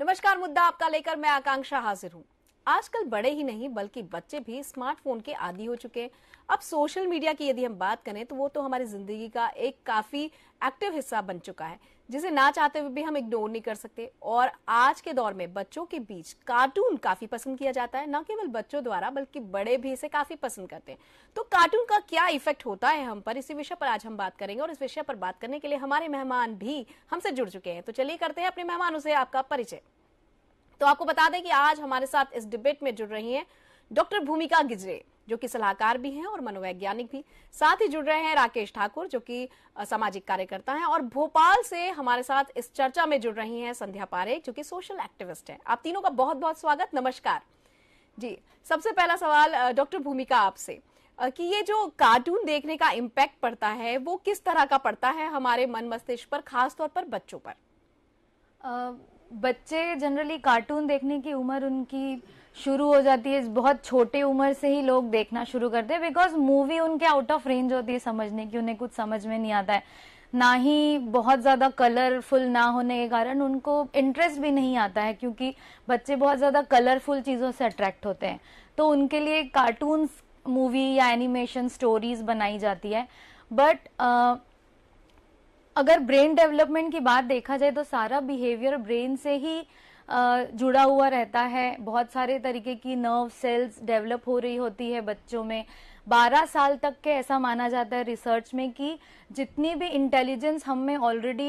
नमस्कार मुद्दा आपका लेकर मैं आकांक्षा हाजिर हूँ आजकल बड़े ही नहीं बल्कि बच्चे भी स्मार्टफोन के आदि हो चुके हैं अब सोशल मीडिया की यदि हम बात करें तो वो तो हमारी जिंदगी का एक काफी एक्टिव हिस्सा बन चुका है जिसे ना चाहते हुए भी हम इग्नोर नहीं कर सकते और आज के दौर में बच्चों के बीच कार्टून काफी पसंद किया जाता है न केवल बच्चों द्वारा बल्कि बड़े भी इसे काफी पसंद करते हैं तो कार्टून का क्या इफेक्ट होता है हम पर इसी विषय पर आज हम बात करेंगे और इस विषय पर बात करने के लिए हमारे मेहमान भी हमसे जुड़ चुके हैं तो चलिए करते हैं अपने मेहमानों से आपका परिचय तो आपको बता दें कि आज हमारे साथ इस डिबेट में जुड़ रही है डॉक्टर भूमिका गिजरे जो कि सलाहकार भी हैं और मनोवैज्ञानिक भी साथ ही जुड़ रहे हैं राकेश ठाकुर जो कि सामाजिक कार्यकर्ता हैं और भोपाल से हमारे साथ इस चर्चा में जुड़ रही हैं संध्या पारे जो कि सोशल एक्टिविस्ट हैं आप तीनों का बहुत बहुत स्वागत नमस्कार जी सबसे पहला सवाल डॉक्टर भूमिका आपसे कि ये जो कार्टून देखने का इम्पैक्ट पड़ता है वो किस तरह का पड़ता है हमारे मन मस्तिष्क पर खासतौर पर बच्चों पर बच्चे जनरली कार्टून देखने की उम्र उनकी शुरू हो जाती है बहुत छोटे उम्र से ही लोग देखना शुरू करते हैं बिकॉज मूवी उनके आउट ऑफ रेंज होती है समझने की उन्हें कुछ समझ में नहीं आता है ना ही बहुत ज़्यादा कलरफुल ना होने के कारण उनको इंटरेस्ट भी नहीं आता है क्योंकि बच्चे बहुत ज़्यादा कलरफुल चीज़ों से अट्रैक्ट होते हैं तो उनके लिए कार्टून मूवी या एनिमेशन स्टोरीज बनाई जाती है बट अगर ब्रेन डेवलपमेंट की बात देखा जाए तो सारा बिहेवियर ब्रेन से ही जुड़ा हुआ रहता है बहुत सारे तरीके की नर्व सेल्स डेवलप हो रही होती है बच्चों में 12 साल तक के ऐसा माना जाता है रिसर्च में कि जितनी भी इंटेलिजेंस हम में ऑलरेडी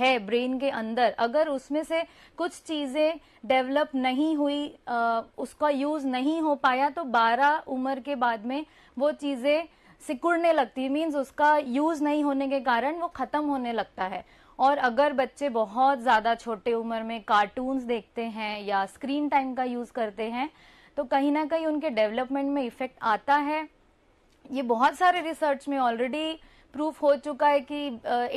है ब्रेन के अंदर अगर उसमें से कुछ चीज़ें डेवलप नहीं हुई उसका यूज़ नहीं हो पाया तो 12 उम्र के बाद में वो चीज़ें सिकुड़ने लगती है मीन्स उसका यूज नहीं होने के कारण वो खत्म होने लगता है और अगर बच्चे बहुत ज़्यादा छोटे उम्र में कार्टून्स देखते हैं या स्क्रीन टाइम का यूज़ करते हैं तो कहीं ना कहीं उनके डेवलपमेंट में इफ़ेक्ट आता है ये बहुत सारे रिसर्च में ऑलरेडी प्रूफ हो चुका है कि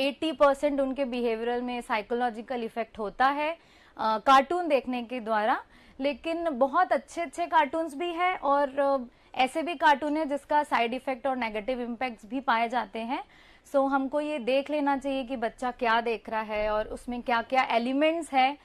एट्टी परसेंट उनके बिहेवियरल में साइकोलॉजिकल इफेक्ट होता है कार्टून देखने के द्वारा लेकिन बहुत अच्छे अच्छे कार्टून्स भी हैं और ऐसे भी कार्टून है जिसका साइड इफेक्ट और नेगेटिव इम्पैक्ट भी पाए जाते हैं सो so, हमको ये देख लेना चाहिए कि बच्चा क्या देख रहा है और उसमें क्या क्या एलिमेंट्स है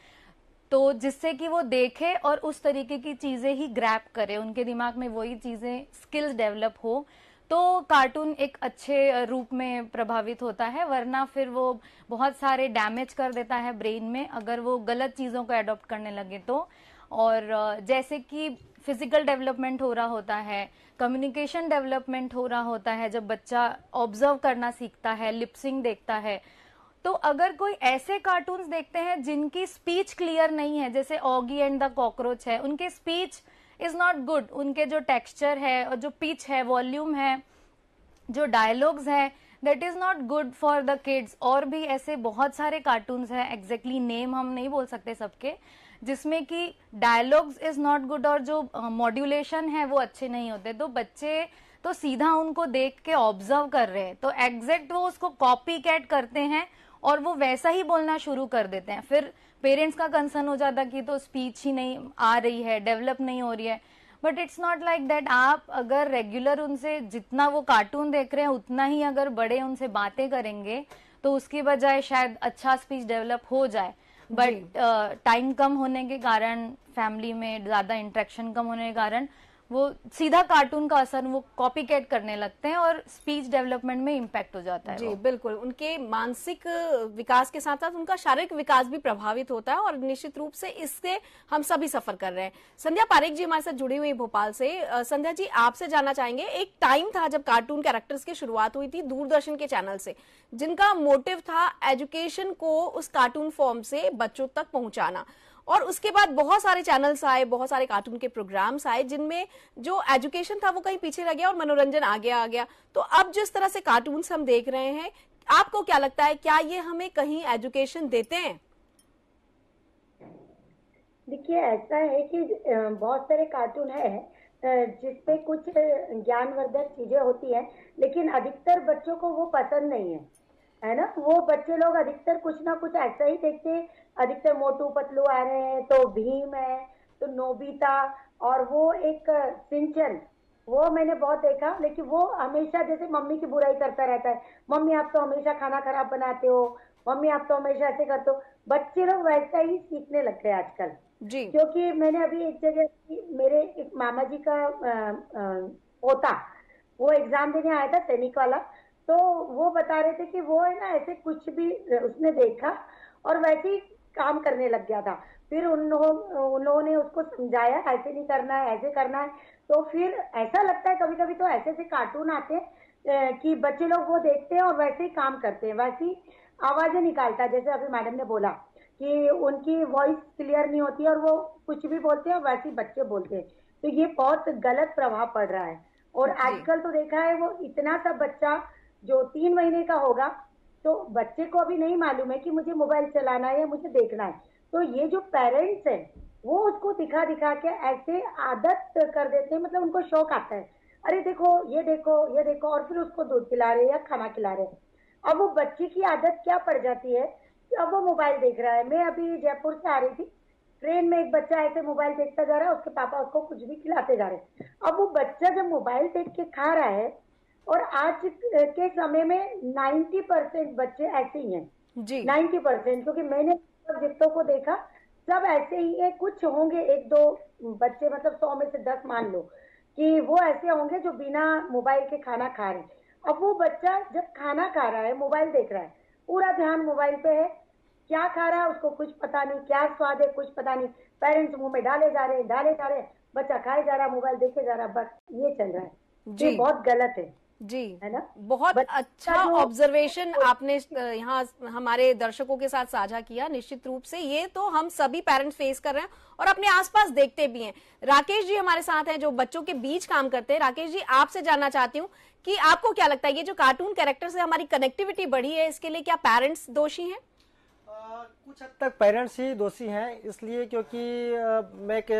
तो जिससे कि वो देखे और उस तरीके की चीज़ें ही ग्रैप करे उनके दिमाग में वही चीज़ें स्किल्स डेवलप हो तो कार्टून एक अच्छे रूप में प्रभावित होता है वरना फिर वो बहुत सारे डैमेज कर देता है ब्रेन में अगर वो गलत चीज़ों को एडॉप्ट करने लगे तो और जैसे कि फिजिकल डेवलपमेंट हो रहा होता है कम्युनिकेशन डेवलपमेंट हो रहा होता है जब बच्चा ऑब्जर्व करना सीखता है लिपसिंग देखता है तो अगर कोई ऐसे कार्टून्स देखते हैं जिनकी स्पीच क्लियर नहीं है जैसे ऑगी एंड द कॉकरोच है उनके स्पीच इज नॉट गुड उनके जो टेक्सचर है और जो पिच है वॉल्यूम है जो डायलॉग्स है that is not good for the kids और भी ऐसे बहुत सारे कार्टून्स हैं एग्जैक्टली नेम हम नहीं बोल सकते सबके जिसमें कि डायलॉग्स इज नॉट गुड और जो मॉड्यूलेशन है वो अच्छे नहीं होते तो बच्चे तो सीधा उनको देख के ऑब्जर्व कर रहे हैं तो एग्जैक्ट वो उसको कॉपी कैट करते हैं और वो वैसा ही बोलना शुरू कर देते हैं फिर पेरेंट्स का कंसर्न हो जाता कि तो स्पीच ही नहीं आ रही है डेवलप नहीं हो रही है but it's not like that आप अगर रेगुलर उनसे जितना वो कार्टून देख रहे हैं उतना ही अगर बड़े उनसे बातें करेंगे तो उसकी बजाय शायद अच्छा स्पीच डेवलप हो जाए बट टाइम uh, कम होने के कारण फैमिली में ज्यादा इंट्रैक्शन कम होने के कारण वो सीधा कार्टून का असर वो कॉपी कैट करने लगते हैं और स्पीच डेवलपमेंट में इम्पैक्ट हो जाता है जी बिल्कुल उनके मानसिक विकास के साथ साथ उनका शारीरिक विकास भी प्रभावित होता है और निश्चित रूप से इससे हम सभी सफर कर रहे हैं संध्या पारेख जी हमारे साथ जुड़ी हुई भोपाल से संध्या जी आपसे जानना चाहेंगे एक टाइम था जब कार्टून कैरेक्टर्स की शुरुआत हुई थी दूरदर्शन के चैनल से जिनका मोटिव था एजुकेशन को उस कार्टून फॉर्म से बच्चों तक पहुंचाना और उसके बाद बहुत सारे चैनल्स आए बहुत सारे कार्टून के प्रोग्राम्स आए जिनमें जो एजुकेशन था वो कहीं पीछे रह गया और मनोरंजन आगे आ गया तो अब जिस तरह से कार्टून्स हम देख रहे हैं आपको क्या लगता है क्या ये हमें कहीं एजुकेशन देते हैं देखिए ऐसा है कि बहुत सारे कार्टून है जिसपे कुछ ज्ञानवर्धक चीजें होती है लेकिन अधिकतर बच्चों को वो पसंद नहीं है है ना वो बच्चे लोग अधिकतर कुछ ना कुछ ऐसा ही देखते अधिकतर मोटू पतलू आ रहे हैं तो भीम है तो नोबिता और वो एक सिंचन वो मैंने बहुत देखा लेकिन वो हमेशा जैसे मम्मी की बुराई करता रहता है मम्मी आप तो हमेशा खाना खराब बनाते हो मम्मी आप तो हमेशा ऐसे करते हो बच्चे लोग वैसा ही सीखने लग गए आजकल जी क्योंकि मैंने अभी एक जगह मेरे एक मामा जी का आ, आ, पोता वो एग्जाम देने आया था सैनिक वाला तो वो बता रहे थे कि वो है ना ऐसे कुछ भी उसने देखा और वैसे ही काम करने लग गया था फिर उन्होंने उसको समझाया ऐसे नहीं करना है ऐसे करना है तो फिर ऐसा लगता है कभी कभी तो ऐसे ऐसे कार्टून आते हैं कि बच्चे लोग वो देखते हैं और वैसे ही काम करते हैं वैसी आवाजें निकालता जैसे अभी मैडम ने बोला कि उनकी वॉइस क्लियर नहीं होती और वो कुछ भी बोलते हैं और वैसे ही बच्चे बोलते हैं तो ये बहुत गलत प्रभाव पड़ रहा है और आजकल तो देखा है वो इतना सा बच्चा जो तीन महीने का होगा तो बच्चे को अभी नहीं मालूम है कि मुझे मोबाइल चलाना है या मुझे देखना है तो ये जो पेरेंट्स हैं वो उसको दिखा दिखा के ऐसे आदत कर देते हैं मतलब उनको शौक आता है अरे देखो ये देखो ये देखो और फिर उसको दूध खिला रहे या खाना खिला रहे अब वो बच्चे की आदत क्या पड़ जाती है कि अब वो मोबाइल देख रहा है मैं अभी जयपुर से आ रही थी ट्रेन में एक बच्चा ऐसे मोबाइल देखता जा रहा है उसके पापा उसको कुछ भी खिलाते जा रहे हैं अब वो बच्चा जब मोबाइल देख के खा रहा है और आज के समय में 90 परसेंट बच्चे ऐसे ही हैं जी 90 परसेंट क्योंकि मैंने जितों को देखा सब ऐसे ही है कुछ होंगे एक दो बच्चे मतलब सौ में से दस मान लो कि वो ऐसे होंगे जो बिना मोबाइल के खाना खा रहे अब वो बच्चा जब खाना खा रहा है मोबाइल देख रहा है पूरा ध्यान मोबाइल पे है क्या खा रहा है उसको कुछ पता नहीं क्या स्वाद है कुछ पता नहीं पेरेंट्स मुंह में डाले जा रहे हैं डाले जा रहे हैं बच्चा खाए जा रहा है मोबाइल देखे जा रहा है बस ये चल रहा है जी बहुत गलत है जी है ना बहुत अच्छा ऑब्जर्वेशन आपने यहाँ हमारे दर्शकों के साथ साझा किया निश्चित रूप से ये तो हम सभी पेरेंट्स फेस कर रहे हैं और अपने आसपास देखते भी हैं राकेश जी हमारे साथ हैं जो बच्चों के बीच काम करते हैं राकेश जी आपसे जानना चाहती हूँ कि आपको क्या लगता है ये जो कार्टून कैरेक्टर से हमारी कनेक्टिविटी बढ़ी है इसके लिए क्या पेरेंट्स दोषी है कुछ हद तक पेरेंट्स ही दोषी हैं इसलिए क्योंकि मैं एक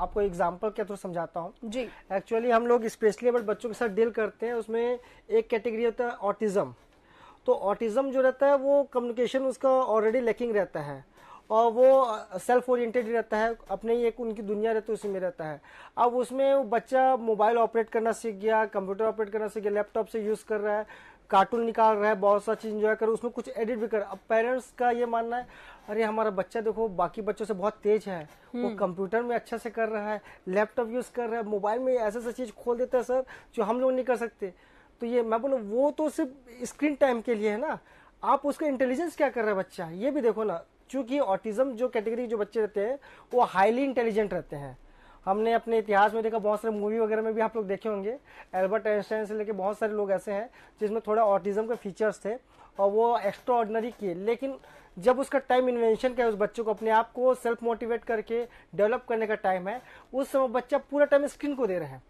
आपको एग्जाम्पल के थ्रू समझाता हूँ जी एक्चुअली हम लोग स्पेशली बट बच्चों के साथ डील करते हैं उसमें एक कैटेगरी होता है ऑटिज्म तो ऑटिज्म जो रहता है वो कम्युनिकेशन उसका ऑलरेडी लैकिंग रहता है और वो सेल्फ ओरिएंटेड रहता है अपने ही एक उनकी दुनिया रहती है उसी में रहता है अब उसमें बच्चा मोबाइल ऑपरेट करना सीख गया कंप्यूटर ऑपरेट करना सीख गया लैपटॉप से यूज़ कर रहा है कार्टून निकाल रहा है बहुत सारा चीज़ इंजॉय कर उसमें कुछ एडिट भी कर अब पेरेंट्स का ये मानना है अरे हमारा बच्चा देखो बाकी बच्चों से बहुत तेज है वो कंप्यूटर हम्म। में अच्छा से कर रहा है लैपटॉप यूज़ कर रहा है मोबाइल में ऐसा ऐसा चीज़ खोल देता है सर जो हम लोग नहीं कर सकते तो ये मैं बोलूँ वो तो सिर्फ स्क्रीन टाइम के लिए है ना आप उसका इंटेलिजेंस क्या कर रहा है बच्चा ये भी देखो ना चूंकि ऑटिज्म जो कैटेगरी जो बच्चे रहते हैं वो हाईली इंटेलिजेंट रहते हैं हमने अपने इतिहास में देखा बहुत सारे मूवी वगैरह में भी आप लोग देखे होंगे एल्बर्ट आइंस्टाइन से लेके बहुत सारे लोग ऐसे हैं जिसमें थोड़ा ऑटिज्म के फीचर्स थे और वो एक्स्ट्रा किए लेकिन जब उसका टाइम इन्वेंशन का है उस बच्चों को अपने आप को सेल्फ मोटिवेट करके डेवलप करने का टाइम है उस समय बच्चा पूरा टाइम स्क्रीन को दे रहे हैं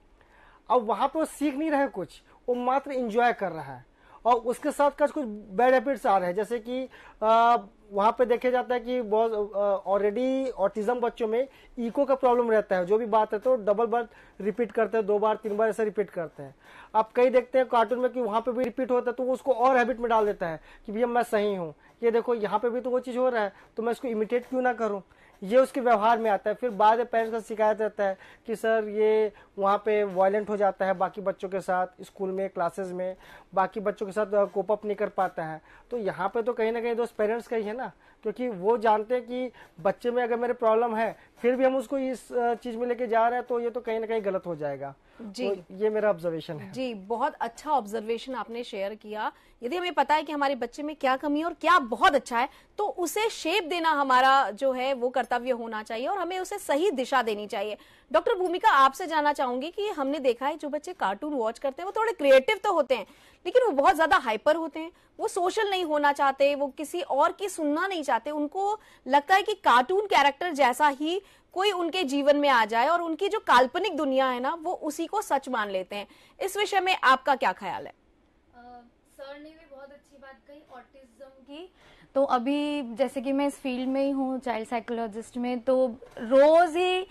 अब वहाँ पर वो सीख नहीं रहे कुछ वो मात्र इंजॉय कर रहा है और उसके साथ कुछ कुछ बैड हैबिट्स आ रहे हैं जैसे कि वहाँ पे देखा जाता है कि बहुत ऑलरेडी ऑटिज्म बच्चों में ईको का प्रॉब्लम रहता है जो भी बात है तो डबल बार रिपीट करते हैं दो बार तीन बार ऐसा रिपीट करते हैं आप कई देखते हैं कार्टून में कि वहाँ पे भी रिपीट होता है तो वो उसको और हैबिट में डाल देता है कि भैया मैं सही हूँ ये देखो यहाँ पे भी तो वो चीज़ हो रहा है तो मैं इसको इमिटेट क्यों ना करूँ ये उसके व्यवहार में आता है फिर बाद में पेरेंट्स का शिकायत रहता है कि सर ये वहाँ पे वॉयलेंट हो जाता है बाकी बच्चों के साथ स्कूल में क्लासेस में बाकी बच्चों के साथ कोप uh, अप नहीं कर पाता है तो यहाँ पे तो कहीं ना कहीं दोस्त पेरेंट्स का ही है ना क्योंकि वो जानते हैं कि बच्चे में अगर मेरे प्रॉब्लम है फिर भी हम उसको इस uh, चीज में लेके जा रहे हैं तो ये तो कहीं ना कहीं गलत हो जाएगा जी तो ये मेरा ऑब्जर्वेशन है जी बहुत अच्छा ऑब्जर्वेशन आपने शेयर किया यदि हमें पता है कि हमारे बच्चे में क्या कमी है और क्या बहुत अच्छा है तो उसे शेप देना हमारा जो है वो कर्तव्य होना चाहिए और हमें उसे सही दिशा देनी चाहिए डॉक्टर भूमिका आपसे जानना चाहूंगी कि हमने देखा है जो बच्चे कार्टून वॉच करते हैं वो थोड़े क्रिएटिव तो होते हैं लेकिन वो बहुत ज्यादा हाइपर होते हैं वो सोशल नहीं होना चाहते वो किसी और की सुनना नहीं चाहते उनको लगता है कि कार्टून कैरेक्टर जैसा ही कोई उनके जीवन में आ जाए और उनकी जो काल्पनिक दुनिया है ना वो उसी को सच मान लेते हैं इस विषय में आपका क्या ख्याल है सर ने भी बहुत अच्छी बात कही ऑटिज्म की तो अभी जैसे कि मैं इस फील्ड में ही हूँ चाइल्ड साइकोलॉजिस्ट में तो रोज ही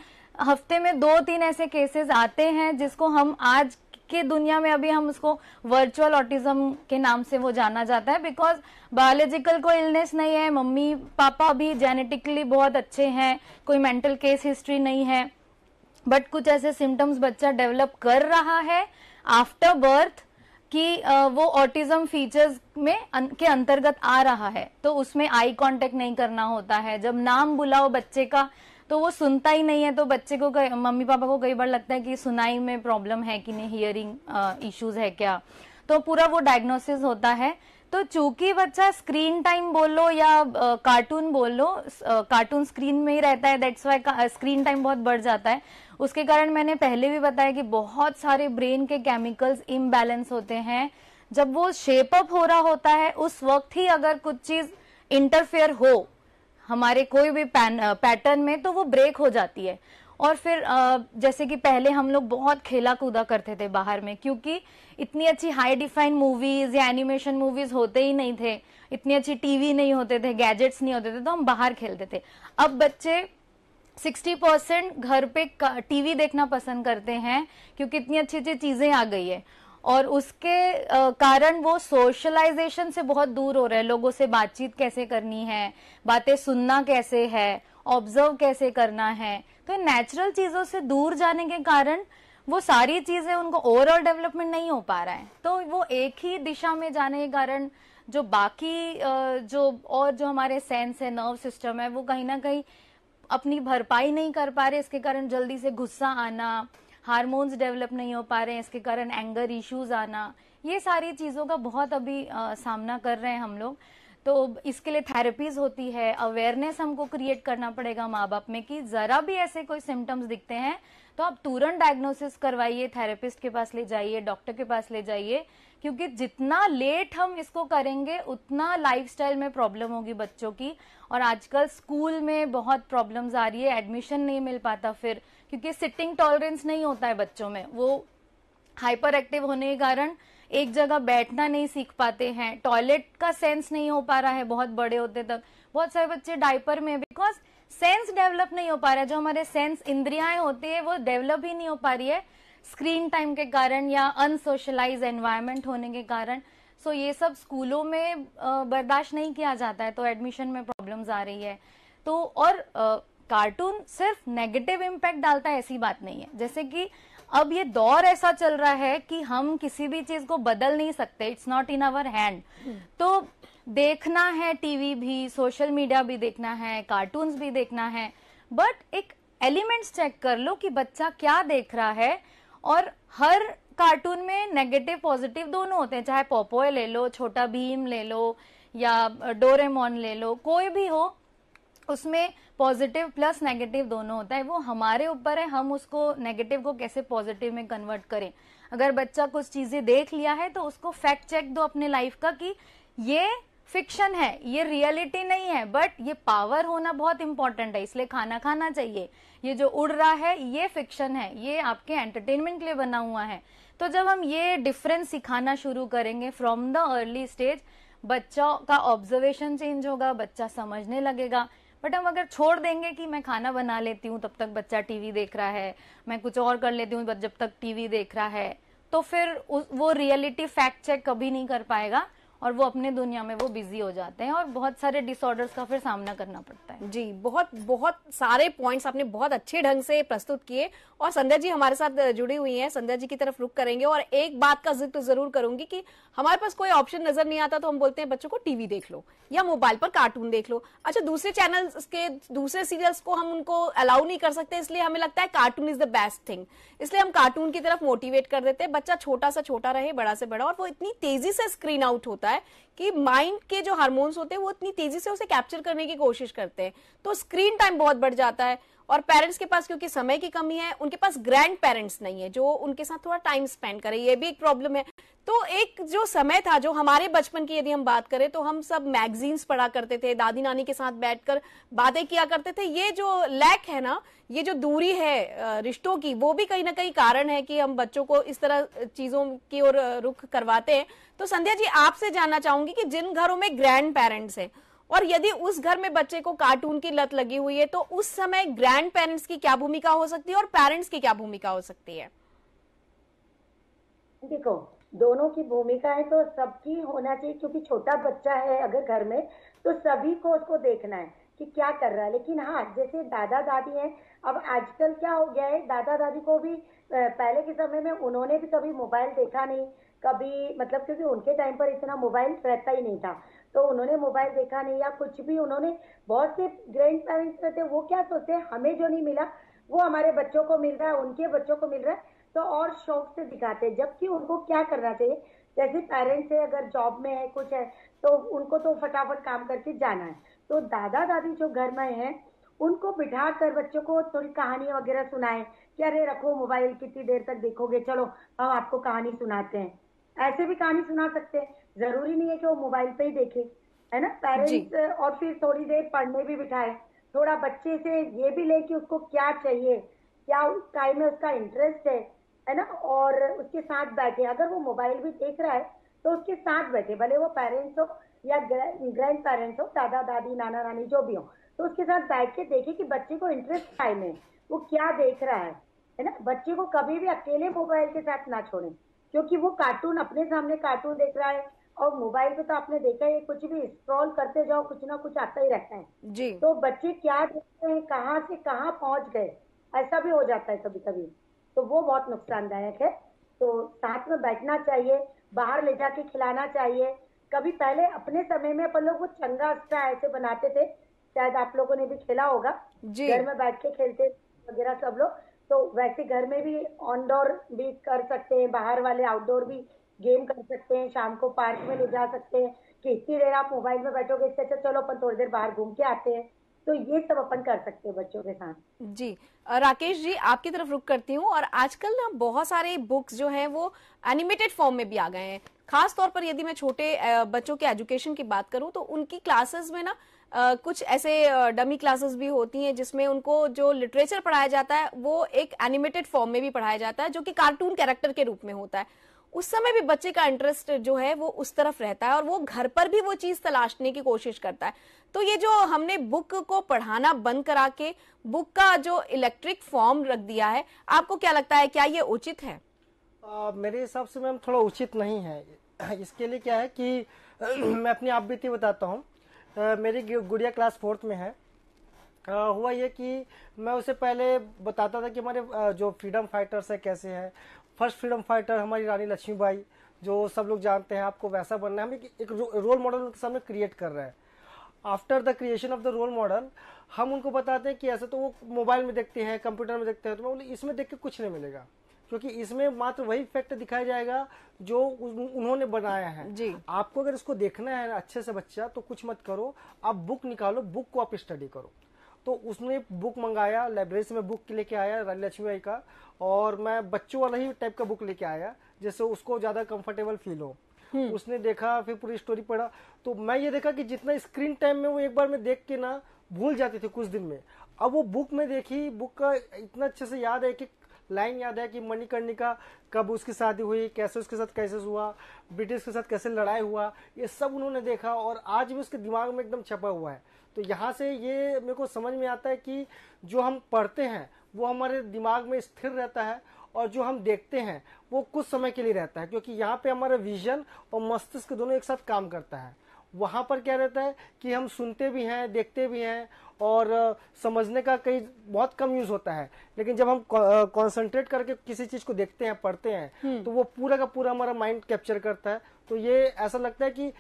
हफ्ते में दो तीन ऐसे केसेस आते हैं जिसको हम आज के दुनिया में अभी हम उसको वर्चुअल ऑटिज्म के नाम से वो जाना जाता है बिकॉज बायोलॉजिकल कोई इलनेस नहीं है मम्मी पापा भी जेनेटिकली बहुत अच्छे हैं कोई मेंटल केस हिस्ट्री नहीं है बट कुछ ऐसे सिम्टम्स बच्चा डेवलप कर रहा है आफ्टर बर्थ कि वो ऑटिज्म फीचर्स में के अंतर्गत आ रहा है तो उसमें आई कांटेक्ट नहीं करना होता है जब नाम बुलाओ बच्चे का तो वो सुनता ही नहीं है तो बच्चे को मम्मी पापा को कई बार लगता है कि सुनाई में प्रॉब्लम है कि नहीं हियरिंग इश्यूज है क्या तो पूरा वो डायग्नोसिस होता है तो चूंकि बच्चा स्क्रीन टाइम बोलो या कार्टून बोलो कार्टून स्क्रीन में ही रहता है दैट्स वाई स्क्रीन टाइम बहुत बढ़ जाता है उसके कारण मैंने पहले भी बताया कि बहुत सारे ब्रेन के केमिकल्स इम्बैलेंस होते हैं जब वो शेप अप हो रहा होता है उस वक्त ही अगर कुछ चीज इंटरफेयर हो हमारे कोई भी पैटर्न में तो वो ब्रेक हो जाती है और फिर जैसे कि पहले हम लोग बहुत खेला कूदा करते थे बाहर में क्योंकि इतनी अच्छी हाई डिफाइन मूवीज या एनिमेशन मूवीज होते ही नहीं थे इतनी अच्छी टीवी नहीं होते थे गैजेट्स नहीं होते थे तो हम बाहर खेलते थे अब बच्चे सिक्सटी परसेंट घर पे टीवी देखना पसंद करते हैं क्योंकि इतनी अच्छी अच्छी चीज़ें आ गई है और उसके कारण वो सोशलाइजेशन से बहुत दूर हो रहे हैं लोगों से बातचीत कैसे करनी है बातें सुनना कैसे है ऑब्जर्व कैसे करना है तो इन नेचुरल चीज़ों से दूर जाने के कारण वो सारी चीज़ें उनको ओवरऑल डेवलपमेंट नहीं हो पा रहा है तो वो एक ही दिशा में जाने के कारण जो बाकी जो और जो हमारे सेंस है नर्व सिस्टम है वो कहीं ना कहीं अपनी भरपाई नहीं कर पा रहे इसके कारण जल्दी से गुस्सा आना हार्मोन्स डेवलप नहीं हो पा रहे हैं इसके कारण एंगर इश्यूज आना ये सारी चीज़ों का बहुत अभी आ, सामना कर रहे हैं हम लोग तो इसके लिए थेरेपीज होती है अवेयरनेस हमको क्रिएट करना पड़ेगा माँ बाप में कि जरा भी ऐसे कोई सिम्टम्स दिखते हैं तो आप तुरंत डायग्नोसिस करवाइए थेरेपिस्ट के पास ले जाइए डॉक्टर के पास ले जाइए क्योंकि जितना लेट हम इसको करेंगे उतना लाइफस्टाइल में प्रॉब्लम होगी बच्चों की और आजकल स्कूल में बहुत प्रॉब्लम्स आ रही है एडमिशन नहीं मिल पाता फिर क्योंकि सिटिंग टॉलरेंस नहीं होता है बच्चों में वो हाइपर एक्टिव होने के कारण एक जगह बैठना नहीं सीख पाते हैं टॉयलेट का सेंस नहीं हो पा रहा है बहुत बड़े होते तक बहुत सारे बच्चे डाइपर में बिकॉज सेंस डेवलप नहीं हो पा रहा है जो हमारे सेंस इंद्रियाएं होती है वो डेवलप ही नहीं हो पा रही है स्क्रीन टाइम के कारण या अनसोशलाइज एनवायरमेंट होने के कारण सो so ये सब स्कूलों में बर्दाश्त नहीं किया जाता है तो एडमिशन में प्रॉब्लम्स आ रही है तो और कार्टून सिर्फ नेगेटिव इम्पैक्ट डालता है ऐसी बात नहीं है जैसे कि अब ये दौर ऐसा चल रहा है कि हम किसी भी चीज को बदल नहीं सकते it's not in our hand तो देखना है टीवी भी सोशल मीडिया भी देखना है कार्टून्स भी देखना है बट एक एलिमेंट्स चेक कर लो कि बच्चा क्या देख रहा है और हर कार्टून में नेगेटिव पॉजिटिव दोनों होते हैं चाहे पोपोय ले लो छोटा भीम ले लो या डोरेमोन ले लो कोई भी हो उसमें पॉजिटिव प्लस नेगेटिव दोनों होता है वो हमारे ऊपर है हम उसको नेगेटिव को कैसे पॉजिटिव में कन्वर्ट करें अगर बच्चा कुछ चीज़ें देख लिया है तो उसको फैक्ट चेक दो अपने लाइफ का कि ये फिक्शन है ये रियलिटी नहीं है बट ये पावर होना बहुत इंपॉर्टेंट है इसलिए खाना खाना चाहिए ये जो उड़ रहा है ये फिक्शन है ये आपके एंटरटेनमेंट के लिए बना हुआ है तो जब हम ये डिफरेंस सिखाना शुरू करेंगे फ्रॉम द अर्ली स्टेज बच्चों का ऑब्जर्वेशन चेंज होगा बच्चा समझने लगेगा बट हम अगर छोड़ देंगे कि मैं खाना बना लेती हूँ तब तक बच्चा टीवी देख रहा है मैं कुछ और कर लेती हूँ जब तक टीवी देख रहा है तो फिर वो रियलिटी फैक्ट चेक कभी नहीं कर पाएगा और वो अपने दुनिया में वो बिजी हो जाते हैं और बहुत सारे डिसऑर्डर्स का फिर सामना करना पड़ता है जी बहुत बहुत सारे पॉइंट्स आपने बहुत अच्छे ढंग से प्रस्तुत किए और संध्या जी हमारे साथ जुड़ी हुई हैं संध्या जी की तरफ रुक करेंगे और एक बात का जिक्र जरूर करूंगी कि हमारे पास कोई ऑप्शन नजर नहीं आता तो हम बोलते हैं बच्चों को टीवी देख लो या मोबाइल पर कार्टून देख लो अच्छा दूसरे चैनल के दूसरे सीरियल्स को हम उनको अलाउ नहीं कर सकते इसलिए हमें लगता है cartoon is the best thing इसलिए हम कार्टून की तरफ मोटिवेट कर देते हैं बच्चा छोटा सा छोटा रहे बड़ा से बड़ा और वो इतनी तेजी से स्क्रीन आउट होता है होता है कि माइंड के जो हार्मोन्स होते हैं वो इतनी तेजी से उसे कैप्चर करने की कोशिश करते हैं तो स्क्रीन टाइम बहुत बढ़ जाता है और पेरेंट्स के पास क्योंकि समय की कमी है उनके पास ग्रैंड पेरेंट्स नहीं है जो उनके साथ थोड़ा टाइम स्पेंड करे ये भी एक प्रॉब्लम है तो एक जो समय था जो हमारे बचपन की यदि हम बात करें तो हम सब मैगजीन्स पढ़ा करते थे दादी नानी के साथ बैठकर बातें किया करते थे ये जो लैक है ना ये जो दूरी है रिश्तों की वो भी कहीं ना कहीं कारण है कि हम बच्चों को इस तरह चीजों की ओर रुख करवाते हैं तो संध्या जी आपसे जानना चाहूंगी कि जिन घरों में ग्रैंड पेरेंट्स है और यदि उस घर में बच्चे को कार्टून की लत लगी हुई है तो उस समय ग्रैंड पेरेंट्स की क्या भूमिका हो सकती है और पेरेंट्स की क्या भूमिका हो सकती है देखो दोनों की भूमिका है तो सबकी होना चाहिए क्योंकि छोटा बच्चा है अगर घर में तो सभी को उसको देखना है कि क्या कर रहा है लेकिन हाँ जैसे दादा दादी हैं अब आजकल क्या हो गया है दादा दादी को भी पहले के समय में उन्होंने भी कभी मोबाइल देखा नहीं कभी मतलब क्योंकि उनके टाइम पर इतना मोबाइल रहता ही नहीं था तो उन्होंने मोबाइल देखा नहीं या कुछ भी उन्होंने बहुत से ग्रैंड पेरेंट्स रहते वो क्या सोचते हमें जो नहीं मिला वो हमारे बच्चों को मिल रहा है उनके बच्चों को मिल रहा है तो और शौक से दिखाते हैं जबकि उनको क्या करना चाहिए जैसे पेरेंट्स है अगर जॉब में है कुछ है तो उनको तो फटाफट काम करके जाना है तो दादा दादी जो घर में है उनको बिठा कर बच्चों को थोड़ी कहानी वगैरह सुनाए कि अरे रखो मोबाइल कितनी देर तक देखोगे चलो हम आपको कहानी सुनाते हैं ऐसे भी कहानी सुना सकते हैं जरूरी नहीं है कि वो मोबाइल पे ही देखे है ना पेरेंट्स और फिर थोड़ी देर पढ़ने भी बिठाए थोड़ा बच्चे से ये भी ले कि उसको क्या चाहिए क्या उस टाइम में उसका इंटरेस्ट है है ना और उसके साथ बैठे अगर वो मोबाइल भी देख रहा है तो उसके साथ बैठे भले वो पेरेंट्स हो या ग्रैंड पेरेंट्स हो दादा दादी नाना नानी जो भी हो तो उसके साथ बैठ के देखे कि बच्चे को इंटरेस्ट काय में वो क्या देख रहा है है ना बच्चे को कभी भी अकेले मोबाइल के साथ ना छोड़े क्योंकि वो कार्टून अपने सामने कार्टून देख रहा है और मोबाइल पे तो आपने देखा है कुछ भी स्क्रॉल करते जाओ कुछ ना कुछ आता ही रहता है जी तो बच्चे क्या देखते हैं कहाँ से कहाँ पहुंच गए ऐसा भी हो जाता है कभी कभी तो वो बहुत नुकसानदायक है तो साथ में बैठना चाहिए बाहर ले जाके खिलाना चाहिए कभी पहले अपने समय में अपन लोग वो चंगा अच्छा ऐसे बनाते थे शायद आप लोगों ने भी खेला होगा घर में बैठ के खेलते वगैरह सब लोग तो वैसे घर में भी ऑनडोर भी कर सकते हैं बाहर वाले आउटडोर भी गेम कर सकते हैं शाम को पार्क में ले जा सकते हैं कितनी देर आप मोबाइल में बैठोगे इससे अच्छा चलो अपन थोड़ी देर बाहर घूम के आते हैं तो ये सब अपन कर सकते हैं बच्चों के साथ जी राकेश जी आपकी तरफ रुक करती हूँ और आजकल ना बहुत सारे बुक्स जो हैं वो एनिमेटेड फॉर्म में भी आ गए हैं खास तौर पर यदि मैं छोटे बच्चों के एजुकेशन की बात करूँ तो उनकी क्लासेस में ना कुछ ऐसे डमी क्लासेस भी होती हैं जिसमें उनको जो लिटरेचर पढ़ाया जाता है वो एक एनिमेटेड फॉर्म में भी पढ़ाया जाता है जो कि कार्टून कैरेक्टर के रूप में होता है उस समय भी बच्चे का इंटरेस्ट जो है वो उस तरफ रहता है और वो घर पर भी वो चीज तलाशने की कोशिश करता है तो ये जो हमने बुक को पढ़ाना बंद करा के बुक का जो इलेक्ट्रिक फॉर्म रख दिया है आपको क्या लगता है क्या ये उचित है आ, मेरे हिसाब से मैम थोड़ा उचित नहीं है इसके लिए क्या है कि मैं अपनी आप बीती बताता हूँ मेरी गुड़िया क्लास फोर्थ में है आ, हुआ ये कि मैं उसे पहले बताता था कि हमारे जो फ्रीडम फाइटर्स है कैसे है फर्स्ट फ्रीडम फाइटर हमारी रानी लक्ष्मीबाई जो सब लोग जानते हैं आपको वैसा बनना है हम एक, एक रो, रोल मॉडल उनके सामने क्रिएट कर रहे हैं after the creation of the role model हम उनको बताते हैं कि ऐसे तो वो मोबाइल में देखते हैं कंप्यूटर में देखते हैं तो मैं बोले इसमें देख के कुछ नहीं मिलेगा क्योंकि इसमें मात्र वही फैक्ट दिखाया जाएगा जो उन्होंने बनाया है जी आपको अगर इसको देखना है अच्छे से बच्चा तो कुछ मत करो आप बुक निकालो बुक को आप स्टडी करो तो उसने बुक मंगाया लाइब्रेरी से मैं बुक लेके आया लक्ष्मी बाई का और मैं बच्चों वाला ही टाइप का बुक लेके आया जिससे उसको ज़्यादा कंफर्टेबल फील हो हम्म। उसने देखा फिर पूरी स्टोरी पढ़ा तो मैं ये देखा कि जितना स्क्रीन टाइम में वो एक बार में देख के ना भूल जाते थे कुछ दिन में अब वो बुक में देखी बुक का इतना अच्छे से याद है कि लाइन याद है कि मणिकर्णिका कब उसकी शादी हुई कैसे उसके साथ कैसे हुआ ब्रिटिश के साथ कैसे लड़ाई हुआ ये सब उन्होंने देखा और आज भी उसके दिमाग में एकदम छपा हुआ है तो यहाँ से ये मेरे को समझ में आता है कि जो हम पढ़ते हैं वो हमारे दिमाग में स्थिर रहता है और जो हम देखते हैं वो कुछ समय के लिए रहता है क्योंकि यहाँ पे हमारा विजन और मस्तिष्क दोनों एक साथ काम करता है वहां पर क्या रहता है कि हम सुनते भी हैं देखते भी हैं और समझने का कई बहुत कम यूज होता है लेकिन जब हम कंसंट्रेट करके किसी चीज को देखते हैं पढ़ते हैं हम्म। तो वो पूरा का पूरा हमारा माइंड कैप्चर करता है तो ये ऐसा लगता है कि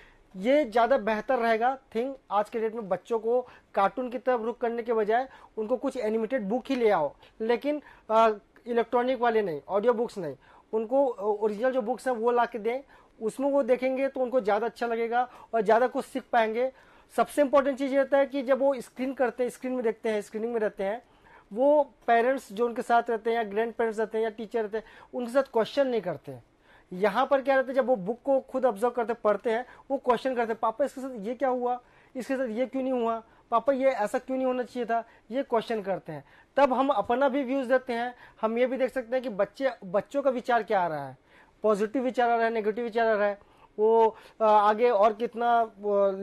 ये ज़्यादा बेहतर रहेगा थिंग आज के डेट में बच्चों को कार्टून की तरफ रुख करने के बजाय उनको कुछ एनिमेटेड बुक ही ले आओ लेकिन आ, इलेक्ट्रॉनिक वाले नहीं ऑडियो बुक्स नहीं उनको ओरिजिनल जो बुक्स हैं वो ला के दें उसमें वो देखेंगे तो उनको ज़्यादा अच्छा लगेगा और ज़्यादा कुछ सीख पाएंगे सबसे इम्पोर्टेंट चीज़ ये होता है कि जब वो स्क्रीन करते हैं स्क्रीन में देखते हैं स्क्रीनिंग में रहते हैं वो पेरेंट्स जो उनके साथ रहते हैं या ग्रैंड पेरेंट्स रहते हैं या टीचर रहते हैं उनके साथ क्वेश्चन नहीं करते हैं यहाँ पर क्या रहता है जब वो बुक को खुद ऑब्जर्व करते पढ़ते हैं वो क्वेश्चन करते हैं पापा इसके साथ ये क्या हुआ इसके साथ ये क्यों नहीं हुआ पापा ये ऐसा क्यों नहीं होना चाहिए था ये क्वेश्चन करते हैं तब हम अपना भी व्यूज देते हैं हम ये भी देख सकते हैं कि बच्चे बच्चों का विचार क्या आ रहा है पॉजिटिव विचार आ रहा है नेगेटिव विचार आ रहा है वो आगे और कितना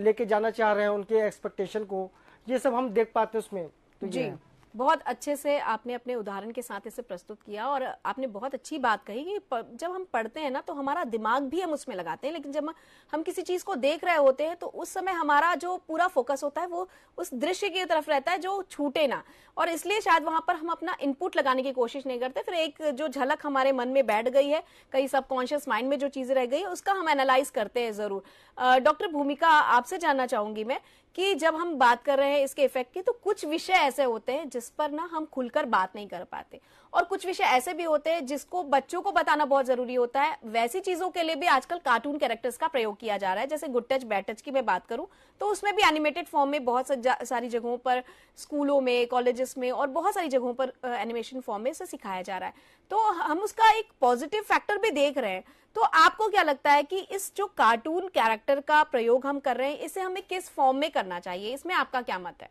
लेके जाना चाह रहे हैं उनके एक्सपेक्टेशन को ये सब हम देख पाते हैं उसमें तो जी बहुत अच्छे से आपने अपने उदाहरण के साथ इसे प्रस्तुत किया और आपने बहुत अच्छी बात कही कि जब हम पढ़ते हैं ना तो हमारा दिमाग भी हम उसमें लगाते हैं लेकिन जब हम किसी चीज को देख रहे होते हैं तो उस समय हमारा जो पूरा फोकस होता है वो उस दृश्य की तरफ रहता है जो छूटे ना और इसलिए शायद वहां पर हम अपना इनपुट लगाने की कोशिश नहीं करते फिर एक जो झलक हमारे मन में बैठ गई है कहीं सबकॉन्शियस माइंड में जो चीज रह गई है उसका हम एनालाइज करते हैं जरूर डॉक्टर भूमिका आपसे जानना चाहूंगी मैं कि जब हम बात कर रहे हैं इसके इफेक्ट की तो कुछ विषय ऐसे होते हैं जिस पर ना हम खुलकर बात नहीं कर पाते और कुछ विषय ऐसे भी होते हैं जिसको बच्चों को बताना बहुत जरूरी होता है वैसी चीजों के लिए भी आजकल कार्टून कैरेक्टर्स का प्रयोग किया जा रहा है जैसे गुड टच बैड टच की मैं बात करूं तो उसमें भी एनिमेटेड फॉर्म में बहुत सारी जगहों पर स्कूलों में कॉलेजेस में और बहुत सारी जगहों पर एनिमेशन फॉर्म में इसे सिखाया जा रहा है तो हम उसका एक पॉजिटिव फैक्टर भी देख रहे हैं तो आपको क्या लगता है कि इस जो कार्टून कैरेक्टर का प्रयोग हम कर रहे हैं इसे हमें किस फॉर्म में करना चाहिए इसमें आपका क्या मत है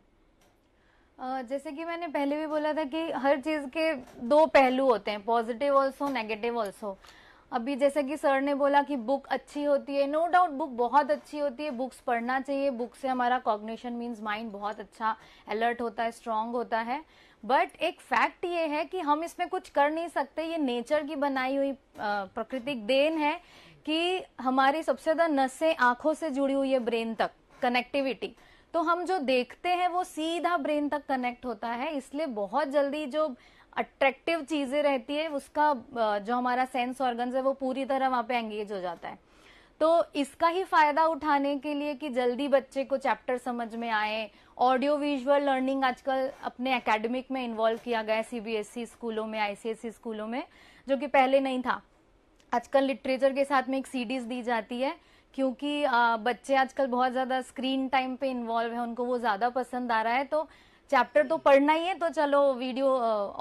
जैसे कि मैंने पहले भी बोला था कि हर चीज़ के दो पहलू होते हैं पॉजिटिव ऑल्सो नेगेटिव ऑल्सो अभी जैसे कि सर ने बोला कि बुक अच्छी होती है नो डाउट बुक बहुत अच्छी होती है बुक्स पढ़ना चाहिए बुक से हमारा कॉग्निशन मीन्स माइंड बहुत अच्छा अलर्ट होता है स्ट्रांग होता है बट एक फैक्ट ये है कि हम इसमें कुछ कर नहीं सकते ये नेचर की बनाई हुई प्राकृतिक देन है कि हमारी सबसे ज्यादा नसें आंखों से जुड़ी हुई है ब्रेन तक कनेक्टिविटी तो हम जो देखते हैं वो सीधा ब्रेन तक कनेक्ट होता है इसलिए बहुत जल्दी जो अट्रैक्टिव चीजें रहती है उसका जो हमारा सेंस ऑर्गन है वो पूरी तरह वहां पे एंगेज हो जाता है तो इसका ही फायदा उठाने के लिए कि जल्दी बच्चे को चैप्टर समझ में आए ऑडियो विजुअल लर्निंग आजकल अपने एकेडमिक में इन्वॉल्व किया गया है सीबीएसई e स्कूलों में आईसीएसई e स्कूलों में जो कि पहले नहीं था आजकल लिटरेचर के साथ में एक सीडीज दी जाती है क्योंकि बच्चे आजकल बहुत ज़्यादा स्क्रीन टाइम पे इन्वॉल्व है उनको वो ज़्यादा पसंद आ रहा है तो चैप्टर तो पढ़ना ही है तो चलो वीडियो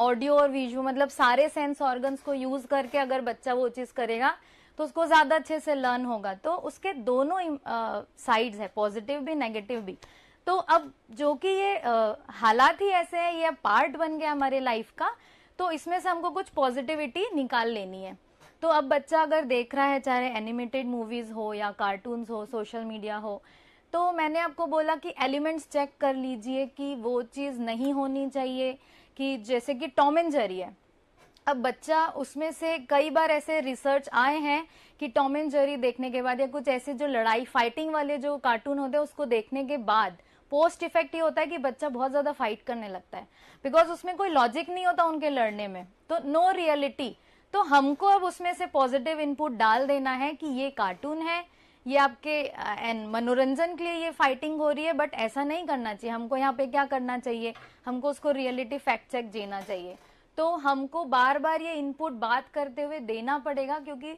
ऑडियो और विजुअल मतलब सारे सेंस ऑर्गन्स को यूज़ करके अगर बच्चा वो चीज़ करेगा तो उसको ज़्यादा अच्छे से लर्न होगा तो उसके दोनों साइड्स है पॉजिटिव भी नेगेटिव भी तो अब जो कि ये हालात ही ऐसे हैं ये पार्ट बन गया हमारे लाइफ का तो इसमें से हमको कुछ पॉजिटिविटी निकाल लेनी है तो अब बच्चा अगर देख रहा है चाहे एनिमेटेड मूवीज हो या कार्टून्स हो सोशल मीडिया हो तो मैंने आपको बोला कि एलिमेंट्स चेक कर लीजिए कि वो चीज़ नहीं होनी चाहिए कि जैसे कि टॉम एंड जेरी है अब बच्चा उसमें से कई बार ऐसे रिसर्च आए हैं कि टॉम एंड जेरी देखने के बाद या कुछ ऐसे जो लड़ाई फाइटिंग वाले जो कार्टून होते हैं उसको देखने के बाद पोस्ट इफेक्ट ये होता है कि बच्चा बहुत ज्यादा फाइट करने लगता है बिकॉज उसमें कोई लॉजिक नहीं होता उनके लड़ने में तो नो रियलिटी तो हमको अब उसमें से पॉजिटिव इनपुट डाल देना है कि ये कार्टून है ये आपके एंड uh, मनोरंजन के लिए ये फाइटिंग हो रही है बट ऐसा नहीं करना चाहिए हमको यहाँ पे क्या करना चाहिए हमको उसको रियलिटी फैक्ट चेक देना चाहिए तो हमको बार बार ये इनपुट बात करते हुए देना पड़ेगा क्योंकि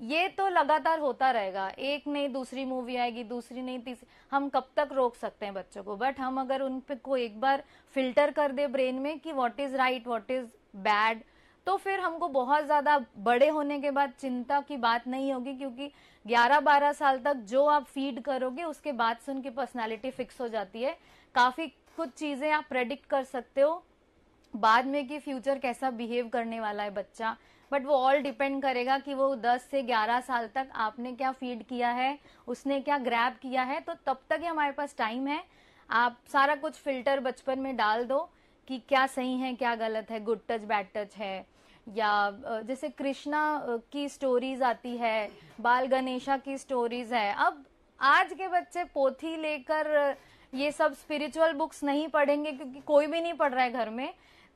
ये तो लगातार होता रहेगा एक नहीं दूसरी मूवी आएगी दूसरी नहीं तीसरी हम कब तक रोक सकते हैं बच्चों को बट हम अगर उन पे को एक बार फिल्टर कर दे ब्रेन में कि what is right what is bad तो फिर हमको बहुत ज्यादा बड़े होने के बाद चिंता की बात नहीं होगी क्योंकि 11-12 साल तक जो आप फीड करोगे उसके बाद से उनकी पर्सनैलिटी फिक्स हो जाती है काफी कुछ चीजें आप प्रेडिक्ट कर सकते हो बाद में कि फ्यूचर कैसा बिहेव करने वाला है बच्चा बट वो ऑल डिपेंड करेगा कि वो 10 से 11 साल तक आपने क्या फीड किया है उसने क्या ग्रैब किया है तो तब तक ही हमारे पास टाइम है आप सारा कुछ फिल्टर बचपन में डाल दो कि क्या सही है क्या गलत है गुड टच बैड टच है या जैसे कृष्णा की स्टोरीज आती है बाल गणेशा की स्टोरीज है अब आज के बच्चे पोथी लेकर ये सब स्पिरिचुअल बुक्स नहीं पढ़ेंगे क्योंकि कोई भी नहीं पढ़ रहा है घर में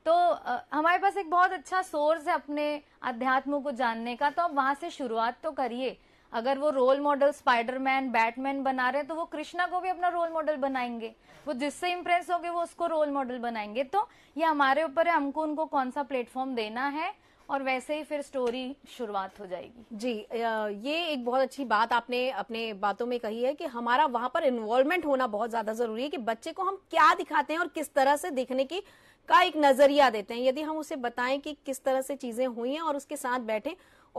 तो आ, हमारे पास एक बहुत अच्छा सोर्स है अपने अध्यात्म को जानने का तो आप वहां से शुरुआत तो करिए अगर वो रोल मॉडल स्पाइडरमैन बैटमैन बना रहे हैं तो वो कृष्णा को भी अपना रोल मॉडल बनाएंगे वो जिससे इम्प्रेस होंगे वो उसको रोल मॉडल बनाएंगे तो ये हमारे ऊपर है हमको उनको कौन सा प्लेटफॉर्म देना है और वैसे ही फिर स्टोरी शुरुआत हो जाएगी जी ये एक बहुत अच्छी बात आपने अपने बातों में कही है कि हमारा वहां पर इन्वॉल्वमेंट होना बहुत ज्यादा जरूरी है कि बच्चे को हम क्या दिखाते हैं और किस तरह से दिखने की का एक नजरिया देते हैं यदि हम उसे बताएं कि किस तरह से चीजें हुई हैं और उसके साथ बैठे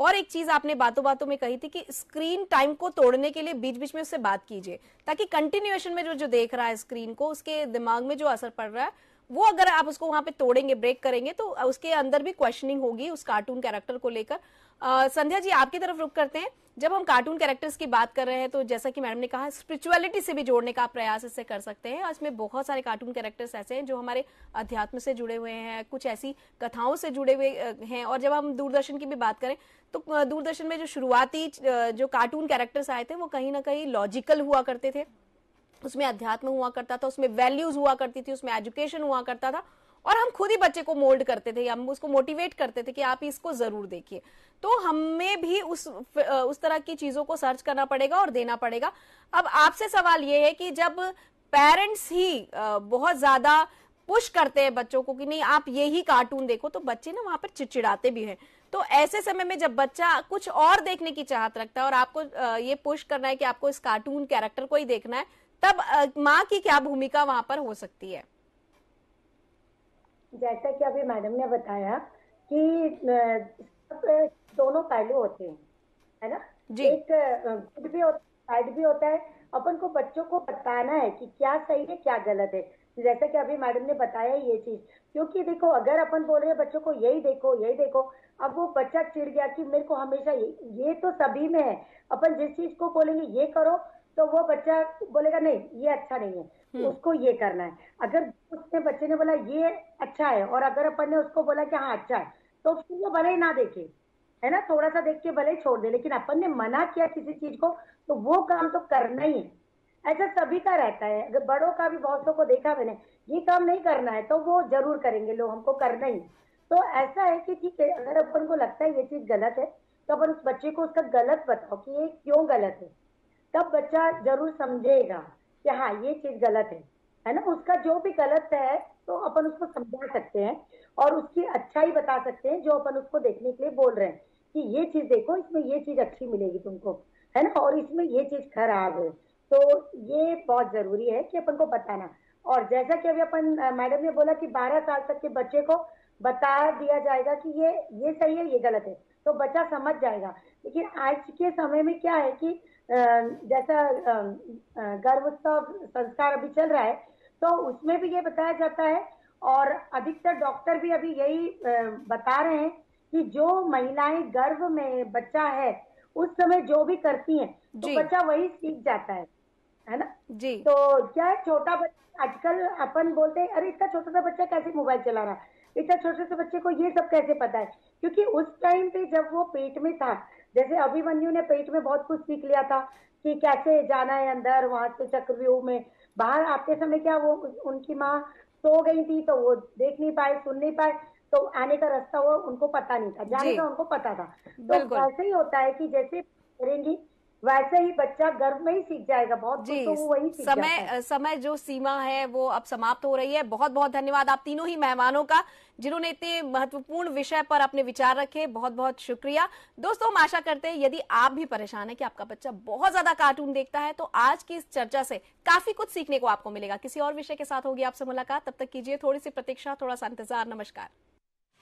और एक चीज आपने बातों बातों में कही थी कि स्क्रीन टाइम को तोड़ने के लिए बीच बीच में उससे बात कीजिए ताकि कंटिन्यूएशन में जो जो देख रहा है स्क्रीन को उसके दिमाग में जो असर पड़ रहा है वो अगर आप उसको वहां पे तोड़ेंगे ब्रेक करेंगे तो उसके अंदर भी क्वेश्चनिंग होगी उस कार्टून कैरेक्टर को लेकर संध्या जी आपकी तरफ रुक करते हैं जब हम कार्टून कैरेक्टर्स की बात कर रहे हैं तो जैसा कि मैडम ने कहा स्पिरिचुअलिटी से भी जोड़ने का प्रयास इससे कर सकते हैं और इसमें बहुत सारे कार्टून कैरेक्टर्स ऐसे हैं जो हमारे अध्यात्म से जुड़े हुए हैं कुछ ऐसी कथाओं से जुड़े हुए हैं और जब हम दूरदर्शन की भी बात करें तो दूरदर्शन में जो शुरुआती जो कार्टून कैरेक्टर्स आए थे वो कहीं ना कहीं लॉजिकल हुआ करते थे उसमें अध्यात्म हुआ करता था उसमें वैल्यूज हुआ करती थी उसमें एजुकेशन हुआ करता था और हम खुद ही बच्चे को मोल्ड करते थे हम उसको मोटिवेट करते थे कि आप इसको जरूर देखिए तो हमें भी उस उस तरह की चीजों को सर्च करना पड़ेगा और देना पड़ेगा अब आपसे सवाल ये है कि जब पेरेंट्स ही बहुत ज्यादा पुश करते हैं बच्चों को कि नहीं आप ये ही कार्टून देखो तो बच्चे ना वहां पर चिड़चिड़ाते भी हैं तो ऐसे समय में जब बच्चा कुछ और देखने की चाहत रखता है और आपको ये पुश करना है कि आपको इस कार्टून कैरेक्टर को ही देखना है तब माँ की क्या भूमिका वहां पर हो सकती है जैसा कि अभी मैडम ने बताया कि दोनों पहलू होते हैं है ना जी एक गुड भी होता है भी होता है अपन को बच्चों को बताना है कि क्या सही है क्या गलत है जैसा कि अभी मैडम ने बताया ये चीज क्योंकि देखो अगर अपन बोल रहे हैं बच्चों को यही देखो यही देखो अब वो बच्चा चिड़ गया कि मेरे को हमेशा ये, ये तो सभी में है अपन जिस चीज को बोलेंगे ये करो तो वो बच्चा बोलेगा नहीं ये अच्छा नहीं है हम्म। उसको ये करना है अगर उसने बच्चे ने बोला ये अच्छा है और अगर अपन ने उसको बोला कि हाँ अच्छा है तो फिर वो भले ही ना देखे है ना थोड़ा सा देख के भले ही छोड़ दे लेकिन अपन ने मना किया किसी चीज को तो वो काम तो करना ही है ऐसा सभी का रहता है अगर बड़ों का भी बहुतों को देखा मैंने ये काम नहीं करना है तो वो जरूर करेंगे लोग हमको करना ही तो ऐसा है कि ठीक है अगर अपन को लगता है ये चीज गलत है तो अपन उस बच्चे को उसका गलत बताओ कि ये क्यों गलत है तब बच्चा जरूर समझेगा कि हाँ ये चीज गलत है है ना उसका जो भी गलत है तो अपन उसको समझा सकते हैं और उसकी अच्छाई बता सकते हैं जो अपन उसको देखने के लिए बोल रहे हैं कि ये चीज देखो इसमें ये चीज अच्छी मिलेगी तुमको है ना और इसमें ये चीज खराब है तो ये बहुत जरूरी है कि अपन को बताना और जैसा कि अभी अपन मैडम ने बोला कि 12 साल तक के बच्चे को बता दिया जाएगा कि ये ये सही है ये गलत है तो बच्चा समझ जाएगा लेकिन आज के समय में क्या है कि जैसा गर्भोत्सव संस्कार अभी चल रहा है तो उसमें भी ये बताया जाता है और अधिकतर डॉक्टर भी अभी यही बता रहे हैं कि जो महिलाएं गर्भ में बच्चा है उस समय जो भी करती हैं तो बच्चा वही सीख जाता है है ना जी तो क्या छोटा बच्चा आजकल अपन बोलते हैं अरे इतना छोटा सा बच्चा कैसे मोबाइल चला रहा है इतना छोटे से बच्चे को ये सब कैसे पता है क्योंकि उस टाइम पे जब वो पेट में था जैसे अभिमन्यु ने पेट में बहुत कुछ सीख लिया था कि कैसे जाना है अंदर वहां से चक्रव्यूह में बाहर आते समय क्या वो उनकी माँ सो गई थी तो वो देख नहीं पाए सुन नहीं पाए तो आने का रास्ता वो उनको पता नहीं था जाने का उनको पता था तो ऐसे ही होता है कि जैसे करेंगी वैसे ही बच्चा गर्भ में ही सीख जाएगा बहुत जी तो वही सीख समय समय जो सीमा है वो अब समाप्त हो रही है बहुत बहुत धन्यवाद आप तीनों ही मेहमानों का जिन्होंने इतने महत्वपूर्ण विषय पर अपने विचार रखे बहुत बहुत शुक्रिया दोस्तों हम आशा करते हैं यदि आप भी परेशान है कि आपका बच्चा बहुत ज्यादा कार्टून देखता है तो आज की इस चर्चा से काफी कुछ सीखने को आपको मिलेगा किसी और विषय के साथ होगी आपसे मुलाकात तब तक कीजिए थोड़ी सी प्रतीक्षा थोड़ा सा इंतजार नमस्कार